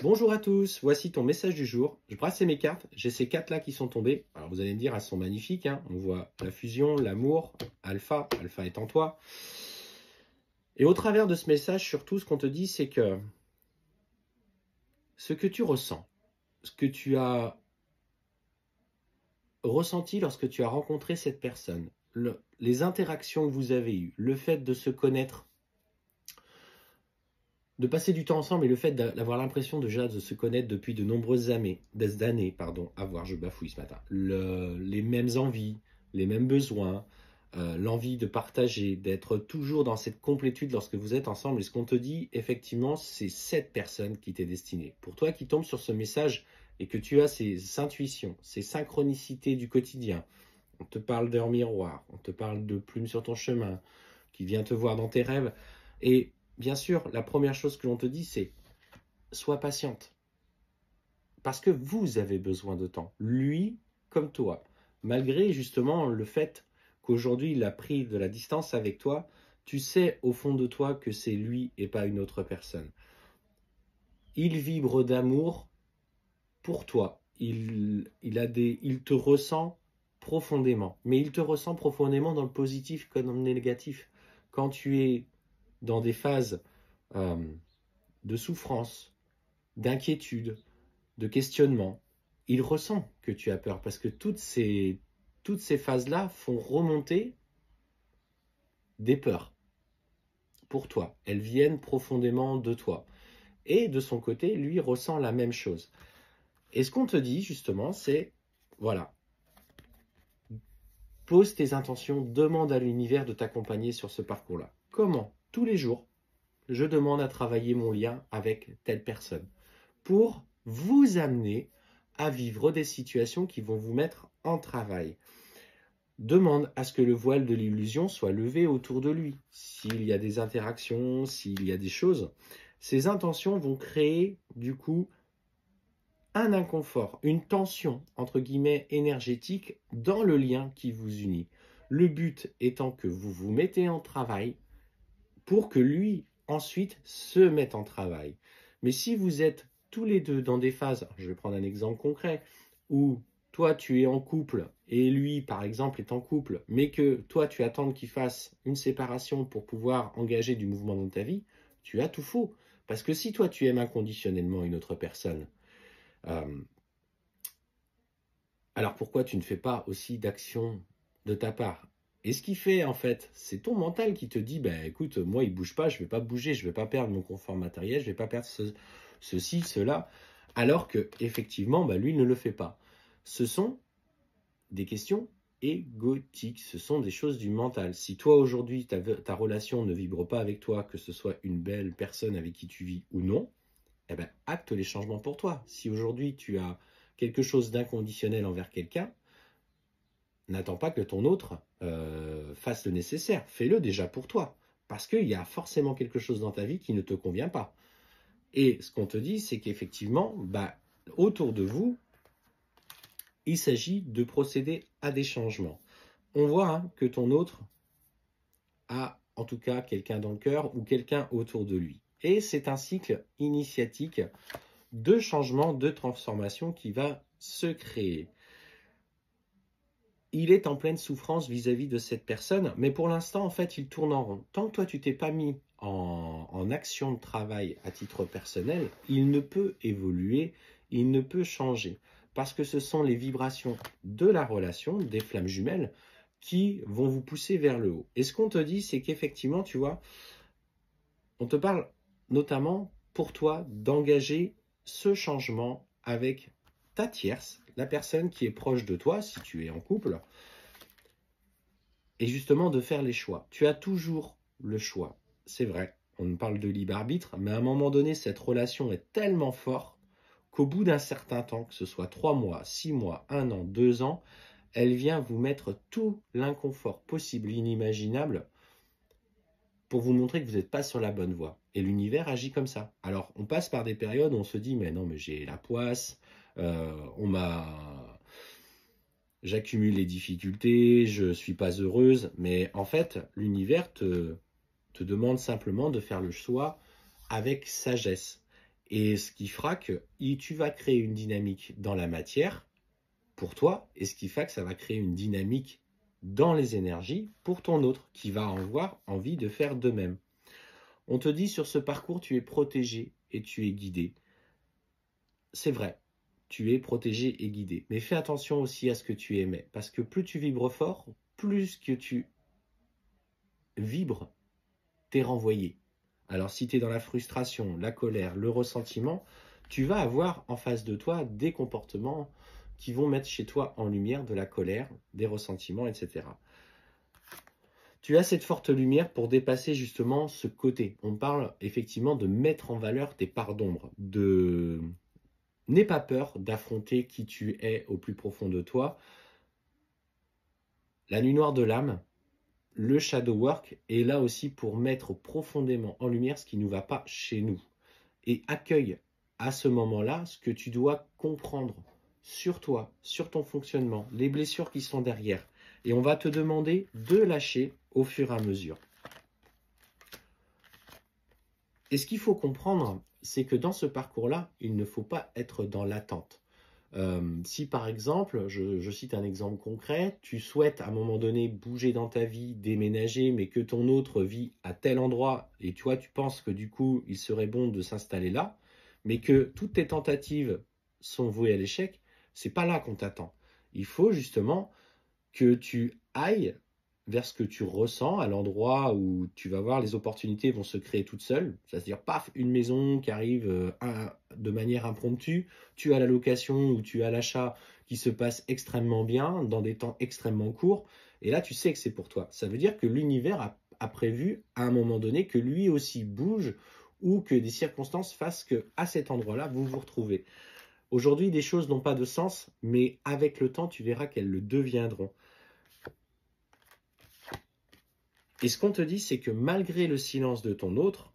Bonjour à tous, voici ton message du jour. Je brasse mes cartes, j'ai ces quatre là qui sont tombées. Alors vous allez me dire, elles sont magnifiques. Hein. On voit la fusion, l'amour, alpha, alpha est en toi. Et au travers de ce message, surtout, ce qu'on te dit, c'est que ce que tu ressens, ce que tu as ressenti lorsque tu as rencontré cette personne, les interactions que vous avez eues, le fait de se connaître de passer du temps ensemble et le fait d'avoir l'impression déjà de se connaître depuis de nombreuses années, d'années, pardon, avoir, je bafouille ce matin, les mêmes envies, les mêmes besoins, euh, l'envie de partager, d'être toujours dans cette complétude lorsque vous êtes ensemble. Et ce qu'on te dit, effectivement, c'est cette personne qui t'est destinée. Pour toi qui tombe sur ce message et que tu as ces intuitions, ces synchronicités du quotidien, on te parle d'un miroir, on te parle de plumes sur ton chemin, qui vient te voir dans tes rêves, et bien sûr, la première chose que l'on te dit, c'est sois patiente. Parce que vous avez besoin de temps, lui comme toi. Malgré justement le fait qu'aujourd'hui il a pris de la distance avec toi, tu sais au fond de toi que c'est lui et pas une autre personne. Il vibre d'amour pour toi. Il, il, a des, il te ressent profondément. Mais il te ressent profondément dans le positif comme dans le négatif. Quand tu es dans des phases euh, de souffrance, d'inquiétude, de questionnement, il ressent que tu as peur parce que toutes toutes ces phases-là font remonter des peurs pour toi. Elles viennent profondément de toi. Et de son côté, lui ressent la même chose. Et ce qu'on te dit justement, c'est voilà, pose tes intentions, demande à l'univers de t'accompagner sur ce parcours-là. Comment tous les jours, je demande à travailler mon lien avec telle personne pour vous amener à vivre des situations qui vont vous mettre en travail. Demande à ce que le voile de l'illusion soit levé autour de lui, s'il y a des interactions, s'il y a des choses. Ces intentions vont créer du coup un inconfort, une tension entre guillemets énergétique dans le lien qui vous unit. Le but étant que vous vous mettez en travail, pour que lui, ensuite, se mette en travail. Mais si vous êtes tous les deux dans des phases, je vais prendre un exemple concret, où toi tu es en couple et lui par exemple est en couple, mais que toi tu attends qu'il fasse une séparation pour pouvoir engager du mouvement dans ta vie, tu as tout faux. Parce que si toi tu aimes inconditionnellement une autre personne, euh, alors pourquoi tu ne fais pas aussi d'action de ta part et ce qui fait, en fait, c'est ton mental qui te dit, bah, écoute, moi, il bouge pas, je vais pas bouger, je vais pas perdre mon confort matériel, je vais pas perdre ceci, cela. Alors que, effectivement, bah, lui ne le fait pas. Ce sont des questions égotiques. Ce sont des choses du mental. Si toi aujourd'hui ta, ta, relation ne vibre pas avec toi, que ce soit une belle personne avec qui tu vis ou non, eh ben, acte les changements pour toi. Si aujourd'hui tu as quelque chose d'inconditionnel envers quelqu'un, N'attends pas que ton autre euh, fasse le nécessaire. Fais-le déjà pour toi. Parce qu'il y a forcément quelque chose dans ta vie qui ne te convient pas. Et ce qu'on te dit, c'est qu'effectivement, bah, autour de vous, il s'agit de procéder à des changements. On voit hein, que ton autre a en tout cas quelqu'un dans le cœur ou quelqu'un autour de lui. Et c'est un cycle initiatique de changement, de transformation qui va se créer il est en pleine souffrance vis-à-vis de cette personne, mais pour l'instant, en fait, il tourne en rond. Tant que toi, tu t'es pas mis en, action de travail à titre personnel, il ne peut évoluer, il ne peut changer, parce que ce sont les vibrations de la relation, des flammes jumelles, qui vont vous pousser vers le haut. Et ce qu'on te dit, c'est qu'effectivement, tu vois, on te parle notamment pour toi d'engager ce changement avec ta tierce, la personne qui est proche de toi, si tu es en couple, et justement de faire les choix. Tu as toujours le choix, c'est vrai. On parle de libre arbitre, mais à un moment donné, cette relation est tellement forte qu'au bout d'un certain temps, que ce soit trois mois, six mois, un an, deux ans, elle vient vous mettre tout l'inconfort possible, inimaginable, pour vous montrer que vous n'êtes pas sur la bonne voie. Et l'univers agit comme ça. Alors, on passe par des périodes où on se dit, mais non, mais j'ai la poisse, euh, on m'a j'accumule les difficultés, je ne suis pas heureuse, mais en fait, l'univers te, te demande simplement de faire le choix avec sagesse. Et ce qui fera que tu vas créer une dynamique dans la matière pour toi, et ce qui fera que ça va créer une dynamique dans les énergies pour ton autre, qui va en avoir envie de faire de même. On te dit sur ce parcours, tu es protégé et tu es guidé. C'est vrai, tu es protégé et guidé. Mais fais attention aussi à ce que tu aimais. parce que plus tu vibres fort, plus que tu vibres, t'es renvoyé. Alors si tu es dans la frustration, la colère, le ressentiment, tu vas avoir en face de toi des comportements qui vont mettre chez toi en lumière de la colère, des ressentiments, etc. Tu as cette forte lumière pour dépasser justement ce côté. On parle effectivement de mettre en valeur tes parts d'ombre, de N'aie pas peur d'affronter qui tu es au plus profond de toi. La nuit noire de l'âme, le shadow work est là aussi pour mettre profondément en lumière ce qui ne va pas chez nous. Et accueille à ce moment-là ce que tu dois comprendre sur toi, sur ton fonctionnement, les blessures qui sont derrière. Et on va te demander de lâcher au fur et à mesure. Et ce qu'il faut comprendre, c'est que dans ce parcours-là, il ne faut pas être dans l'attente. Euh, si par exemple, je, cite un exemple concret, tu souhaites à un moment donné bouger dans ta vie, déménager, mais que ton autre vit à tel endroit, et toi tu penses que du coup il serait bon de s'installer là, mais que toutes tes tentatives sont vouées à l'échec, c'est pas là qu'on t'attend. Il faut justement que tu ailles vers ce que tu ressens, à l'endroit où tu vas voir les opportunités vont se créer toutes seules. C'est-à-dire, paf, une maison qui arrive euh, de manière impromptue, tu as la location ou tu as l'achat qui se passe extrêmement bien, dans des temps extrêmement courts, et là tu sais que c'est pour toi. Ça veut dire que l'univers a, prévu à un moment donné que lui aussi bouge ou que des circonstances fassent que à cet endroit-là, vous vous retrouvez. Aujourd'hui, des choses n'ont pas de sens, mais avec le temps, tu verras qu'elles le deviendront. Et ce qu'on te dit, c'est que malgré le silence de ton autre,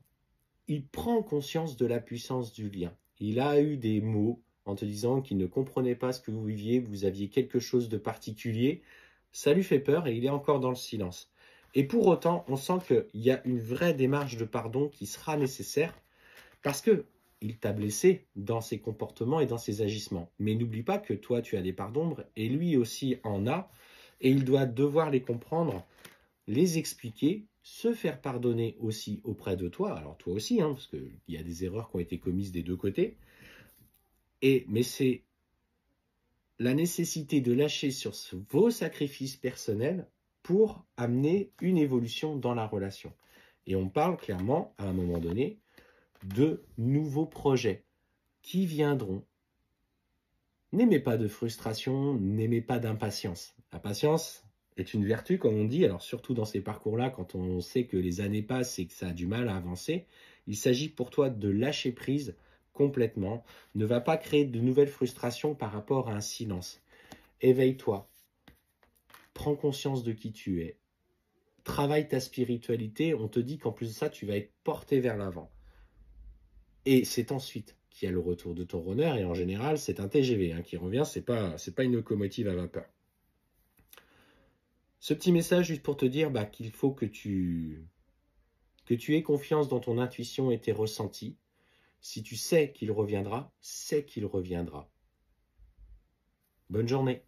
il prend conscience de la puissance du lien. Il a eu des mots en te disant qu'il ne comprenait pas ce que vous viviez, vous aviez quelque chose de particulier. Ça lui fait peur et il est encore dans le silence. Et pour autant, on sent qu'il y a une vraie démarche de pardon qui sera nécessaire parce que il t'a blessé dans ses comportements et dans ses agissements. Mais n'oublie pas que toi, tu as des parts d'ombre et lui aussi en a et il doit devoir les comprendre les expliquer, se faire pardonner aussi auprès de toi, alors toi aussi, hein, parce qu'il y a des erreurs qui ont été commises des deux côtés, et, mais c'est la nécessité de lâcher sur vos sacrifices personnels pour amener une évolution dans la relation. Et on parle clairement, à un moment donné, de nouveaux projets qui viendront. N'aimez pas de frustration, n'aimez pas d'impatience. La patience, est une vertu, comme on dit, alors surtout dans ces parcours-là, quand on sait que les années passent et que ça a du mal à avancer, il s'agit pour toi de lâcher prise complètement. Ne va pas créer de nouvelles frustrations par rapport à un silence. Éveille-toi. Prends conscience de qui tu es. Travaille ta spiritualité. On te dit qu'en plus de ça, tu vas être porté vers l'avant. Et c'est ensuite qu'il y a le retour de ton runner. Et en général, c'est un TGV hein, qui revient. Ce n'est c'est pas une locomotive à vapeur. Ce petit message juste pour te dire bah, qu'il faut que tu, que tu aies confiance dans ton intuition et tes ressentis. Si tu sais qu'il reviendra, sais qu'il reviendra. Bonne journée.